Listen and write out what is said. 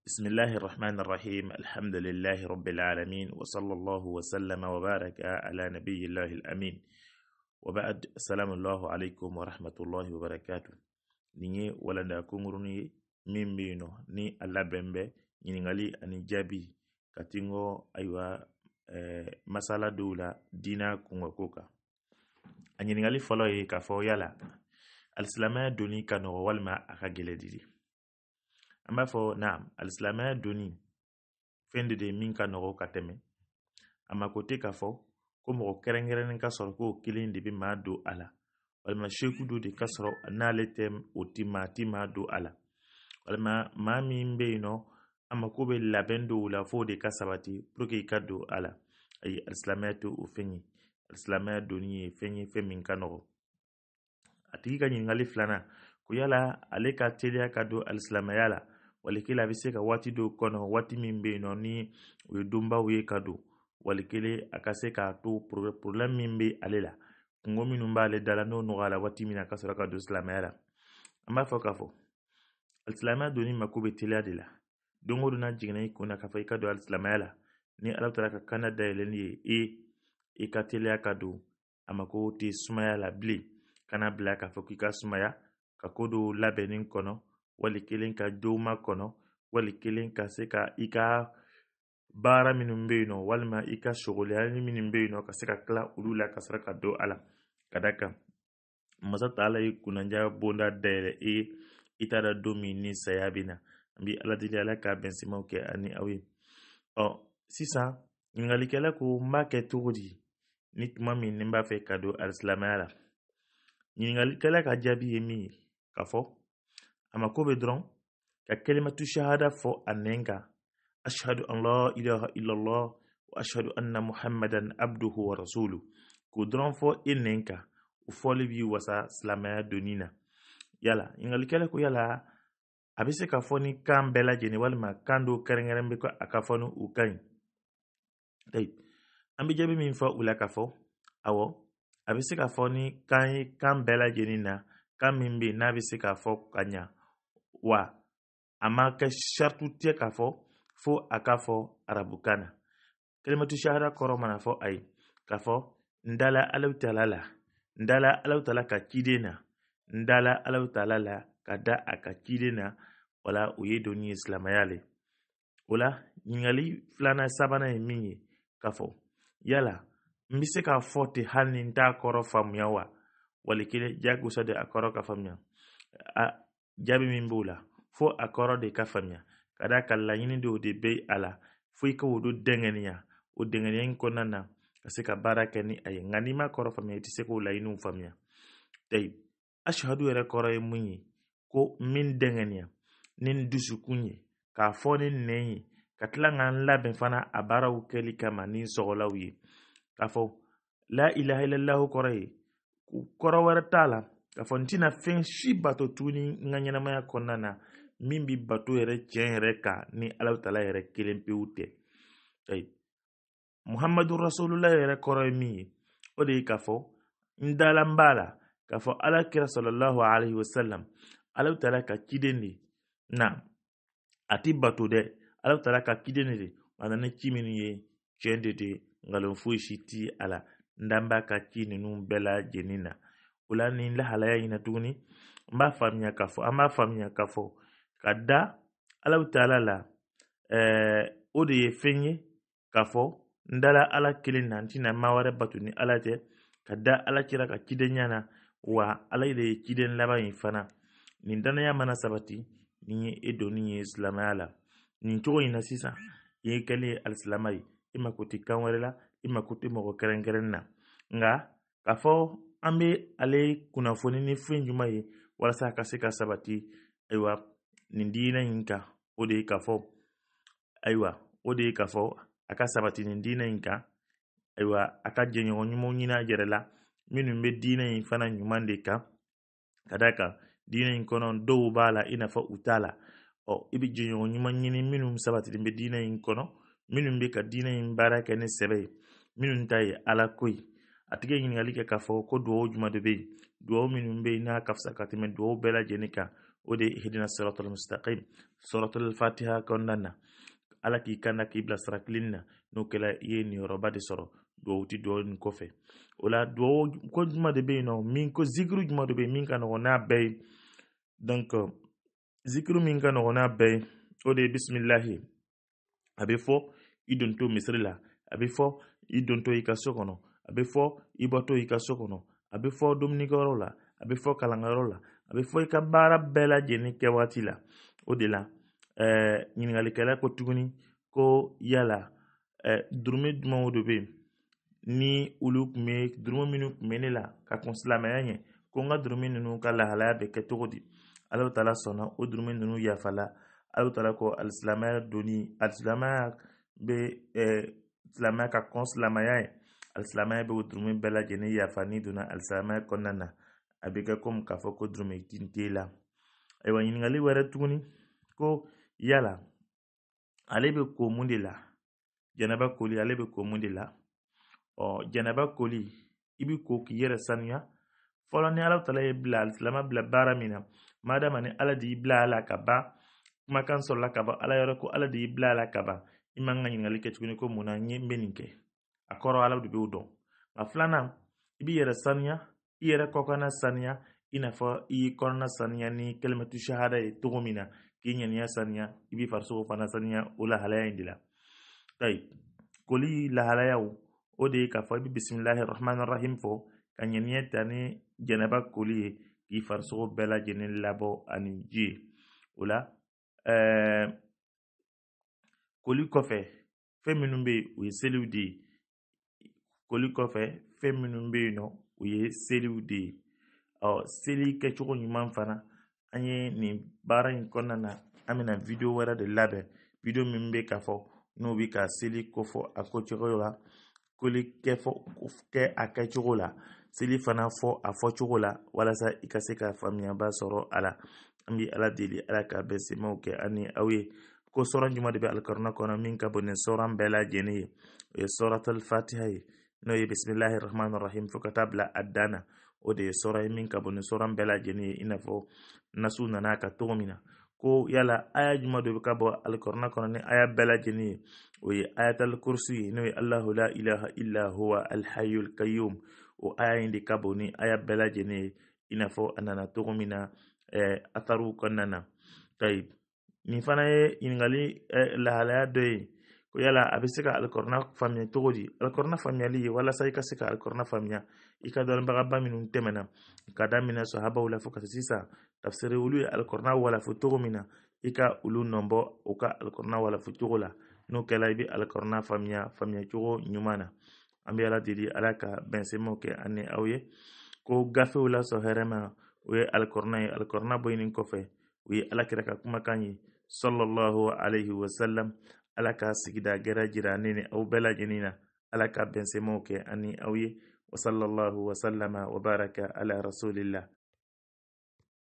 Bismillahi rahmani rahim alhamdulillahi rabbil alamin wa sallallahu wa sallama wa baraka ala nabiyillahi alamin wa ba'd assalamu alaykum wa rahmatullahi wa barakatuh ninyi walanda kunguruni min bino ni alla bembe ɲiningali ani jaabi katingo ayiwa eh, masala dɔw la diina kungako kan a ɲiningali fɔlɔ ye k'a fɔ yala alisilamaya doni ka nɔgɔ walima a an b'a fɔ naam alisilamɛya doni fɛn de de ye min ka nɔgɔ ka tɛmɛ a mako tɛ k'a fɔ ko mɔgɔ kɛrɛnkɛrɛnnen ka sɔrɔ k'o kelen de bɛ maa don a la walima seku dɔ de ka sɔrɔ n'ale tɛ o ti maa ti maa don a la walima maa min bɛ yen nɔ a mako bɛ labɛn dɔw la f'o de ka sabati puruke i ka don a la ayi alisilamɛya tɛ o fɛn ye alisilamɛya doni ye fɛn ye fɛn min ka nɔgɔ a tigi ka ɲininkali filanan ko yala ale ka teliya ka don alisilamɛya la walikele a bɛ se ka waati do kɔnɔ waati min bɛ nɔ ni o ye donbaw ye ka don walikelen a ka se k'a to problème min bɛ ale la kungo minnu b'ale da la n'o nɔgɔya la waati min na ka sɔrɔ ka don silamɛya la an b'a fɔ k'a fɔ alisilamɛya donni mako bɛ teliya de la don o n'a jiginna i kun na k'a fɔ i ka don alisilamɛya la ni ala taara ka kanda dayɛlɛli ye e i ka teliya ka don a mako tɛ sumaya la bilen kana bila k'a fɔ k'i ka sumaya ka ko dɔw labɛnni kɔnɔ wali kelen ka jow makɔnɔ wali kelen ka se ka i ka baara minnu bɛ yen nɔ walima i ka sogoliyali minnu bɛ yen nɔ ka se ka tila olu la ka sɔrɔ ka don a la ka da kan masa ta ala ye kunnaja bonda dayɛlɛ e ye i t'a dɔn don min ni saya bɛ na an bɛ ala deli ala k'a bɛn simaw kɛ ani aw ye ɔ sisan ɲininkalikɛla ko n b'a kɛ cogo di ni tuma min ni n b'a fɛ ka don alisilamɛya la ɲininkalikɛla ka jaabi ye min ye ka fɔ ama mako bɛ dɔrɔn ka kalimatu shahada fɔ a nɛn kan ashhadu an la ilaha illallah wa ashhadu anna muhammadan abduhu wa rasulu k'o dɔrɔn fɔ e nɛn kan o fɔli b'i wasa silamɛya donni na yala ɲininkalikɛla ko yala a bɛ se ka fɔ ni kan bɛɛ lajɛlen walima kan dɔw kɛrɛnkɛrɛn bɛ kɛ a ka fɔ ni o kan ɲi an bɛ jaabi min fɔ u la ka fɔ awɔ a bɛ se ka fɔ ni kan ye kan bɛɛ lajɛlen na kan min bɛ yen n'a bɛ se k'a fɔ ka ɲa wa a ma kɛ sharitu tigɛ k'a fɔ fo a k'a fɔ arabukan na kalimatu shahada kɔrɔ mana fɔ a ye k'a fɔ n dala alahu taala la n dala alahu taala ka ciden na n dala alahu taala la ka da a ka ciden na o o ye donni ye le o la ɲininkali filanan e sabanan ye min ye k'a fɔ yala n bɛ se k'a fɔ ten hali ni n t'a kɔrɔ faamuya wa wali kelen jagosa de a kɔrɔ ka faamuya Jaabi min b'o la fo a kɔrɔ de ka faamuya ka d'a ka laɲini dɔw de bɛ a la fo i ka olu dɛngɛniya o dɛngɛniya in kɔnɔna na ka se ka baara kɛ ni a ye nka n'i ma kɔrɔ faamuya i tɛ se k'o laɲiniw faamuya ayi asihadu yɛrɛ kɔrɔ ye mun ye ko min dɛngɛniya ni n dusukun ye k'a fɔ ni nɛn ye ka tila ka n labɛn fana a baaraw kɛli kama ni n sɔgɔlaw ye k'a fɔ la ilaha illallah kɔrɔ ye kɔrɔ wɛrɛ t'a la k'a fɔ n tɛna fɛn si bato tuguni n ka ɲɛnamaya kɔnɔna na min bi bato yɛrɛ tiɲɛ yɛrɛ kan ni ala tala yɛrɛ kelen pewu tɛ ayi muhamadu rasulula yɛrɛ kɔrɔ ye min ye o de ye k'a fɔ n dala n b'a la k'a fɔ ala kira sɔlɔlahu alayhi wa salam ala tala ka ciden de na a ti bato dɛ ala tala ka ciden de a nana ci minnu ye tiɲɛ de de nkalon foyi si ti a la n dan b'a ka ci ninnu bɛɛ lajɛlen na o ni lahalaya ɲi eh, na tuguni n b'a faamuya k'a fɔ an b'a faamuya k'a fɔ ka da alahu taala la o de ye fɛn ye k'a fɔ n dala ala kelen na n tɛna maa wɛrɛ bato ni ala tɛ ka da ala kira ka cidenya na wa ala de ye ciden laban in fana nin danaya mana sabati ni ye e donni ye silamaya la nin cogo in na sisan i ye kɛlen ye alisilama ye i mako tɛ kan wɛrɛ la i mako tɛ mɔgɔ kɛrɛnkɛrɛn na nka k'a fɔ an be ale kunnafoni ni fɛn juman ye walasa ka se ka sabati ayiwa nin diinɛ yi kan o de ye ka fɔ ayiwa o de ye ka fɔ a ka sabati nin diinɛ yi kan ayiwa a ka jɛɲɔgɔn ɲumanw ɲini a yɛrɛ la minnu be diinɛ yi fana ɲuman de kan ka da kan diinɛ yi kɔnɔ dɔw b'a la i nafɔ u t'a la ɔ i be jɛɲɔgɔn ɲuman ɲini minnu sabatilin be diinɛ yi kɔnɔ minnu be ka diinɛ yi baara kɛ ni sɛbɛ ye minnu ta ye ala ko ye atigi ye ɲiningali kɛ k'a fɔ ko duwawu juman de be yen duwawu minnu be yen n'a ka fisa ka tɛmɛ duwawu bɛɛ lajɛlen kan o de hidina siratul mustaqim suratul fatiha kɔnɔna na ala k'i kanda k'i bila sira kilenni na n'o kɛla i ye niyɔrɔba de sɔrɔ duwawu ti duwawu nin kɔfɛ o la duwawu ko juman de be yen nɔ min ko zikiri juman de be yen min ka nɔgɔ n'a bɛɛ ye donc zikiri min ka nɔgɔ n'a bɛɛ ye o de ye bisimilahi a be fɔ i donto misiri la a be fɔ i donto i ka so kɔnɔ a bɛ fɔ i bɔtɔ i ka so kɔnɔ a bɛ fɔ dumunikɛyɔrɔ la a bɛ fɔ kalanyɔrɔ la a bɛ fɔ i ka baara bɛɛ lajɛlen kɛ waati la o de la ɛɛ ɲininkalikɛla ko tuguni ko yala ɛɛ durume jumɛnw de bɛ yen ni olu tun bɛ durume minnu tun bɛ ne la ka kɔn silamɛya ɲɛ ko n ka durume ninnu ka lahalaya bɛ kɛ cogo di ala taala sɔnna o durume ninnu yafala ala taala ko alisilamɛya donni alisilamɛya bɛ ɛɛ silamɛya ka kɔn silamɛya ye Alisilamaya be durumi bɛɛ lajɛlen yafa ni donna alisilamaya kɔnɔna na a bɛ kɛ komi k'a fɔ ko durumi kin t'e la ayiwa ɲininkali wɛrɛ tuguni ko yala ale bɛ ko mun de la jɛnɛba koli ale bɛ ko mun de la ɔ jɛnɛba koli i bɛ ko k'i yɛrɛ sanuya fɔlɔ ni ala tala ye bila alisilama bila baara min na madama ni ala de y'i bila a la ka ban kumakan sɔrɔla ka ban ala yɔrɔ ko ala de y'i bila a la ka ban i man kan ka ɲininkali kɛ tuguni ko munna n ye n bɛ nin kɛ a kɔrɔ ala de b'o dɔn nka filanan i b'i yɛrɛ saniya i yɛrɛ kɔkɔna saniya i n'a fɔ i y'i kɔnɔna saniya ni kɛlɛmɛtu shahada ye cogo min na k'i ɲaniya saniya i b'i farisogo fana saniya o lahalaya in de la ayi koli lahalayaw o de ye k'a fɔ i bɛ bisimilahi rahmani rahim fɔ ka ɲaniya ta ni jɛnɛba koli ye k'i farisogo bɛɛ lajɛlen labɔ ani ji ye o la ɛɛ koli kɔfɛ fɛn minnu bɛ yen o ye seliw de ye Koli kɔfɛ fɛn minnu bɛ yen nɔ o ye seliw de ye ɔ seli kɛcogo ɲuman fana an ye nin baara in kɔnɔna na an bɛna video wɛrɛ de labɛn video min bɛ ka fɔ n'o bɛ ka seli kofɔ a kɛcogo la koli kɛ fɔ kɛ a kɛcogo la seli fana fɔ a fɔcogo la walasa i ka se ka faamuyaba sɔrɔ a la an bɛ ala deli ala k'a bɛn semaw kɛ an ni aw ye ko sɔrɔ ɲuman de bɛ alikɔrɔna kɔnɔ min ka bon ni sɔrɔ bɛɛ lajɛlen ye o ye sɔrɔtali fatiha ye n'o ye bisimilahi rahmani rahim fo ka taa bila o de ye sɔrɔ ye min ka bon ni sɔrɔ bɛɛ lajɛlen ye i n'a fɔ nasu nana a kan min na ko yala aya juma dɔ bɛ ka bɔ alikɔrɔna kɔnɔ ni aya bɛɛ lajɛlen ye o ye ayatal kursi ye n'o ye alahu la ilaha illa huwa alhayul kayyum o aya in de ka bon ni aya bɛɛ lajɛlen e, ye i n'a fɔ a nana cogo min na ɛɛ atariw na tayi nin fana ye ɲininkali e, lahalaya dɔ ye ko yala a bɛ se ka alikɔrɔna faamuya cogo di alikɔrɔna faamuyali ye walasa i ka se ka alikɔrɔna faamuya i ka dɔnbagaba minnu tɛmɛna ka daminɛ sahabaw la fo ka se sisan tafsiri olu ye alikɔrɔna walafo cogo min na i ka olu nɔbɔ u ka alikɔrɔna walafo cogo la n'o kɛla i bɛ alikɔrɔna faamuya faamuya cogo ɲuman na an bɛ ala deli ala ka bɛnsɛnmaw kɛ an ni aw ye ko gafew lasɔn hɛrɛ ma o ye alikɔrɔna ye alikɔrɔna bɔɲini kɔfɛ o ye alakira ka kumakan ye sɔlɔlɔhu alayhi wa sallam ala k'a sigida gɛrɛ jira ne ni aw bɛɛ lajɛlen na ala ka bɛnsɛmaw kɛ ani aw ye wa sallallahu wabaraka ala rasulillah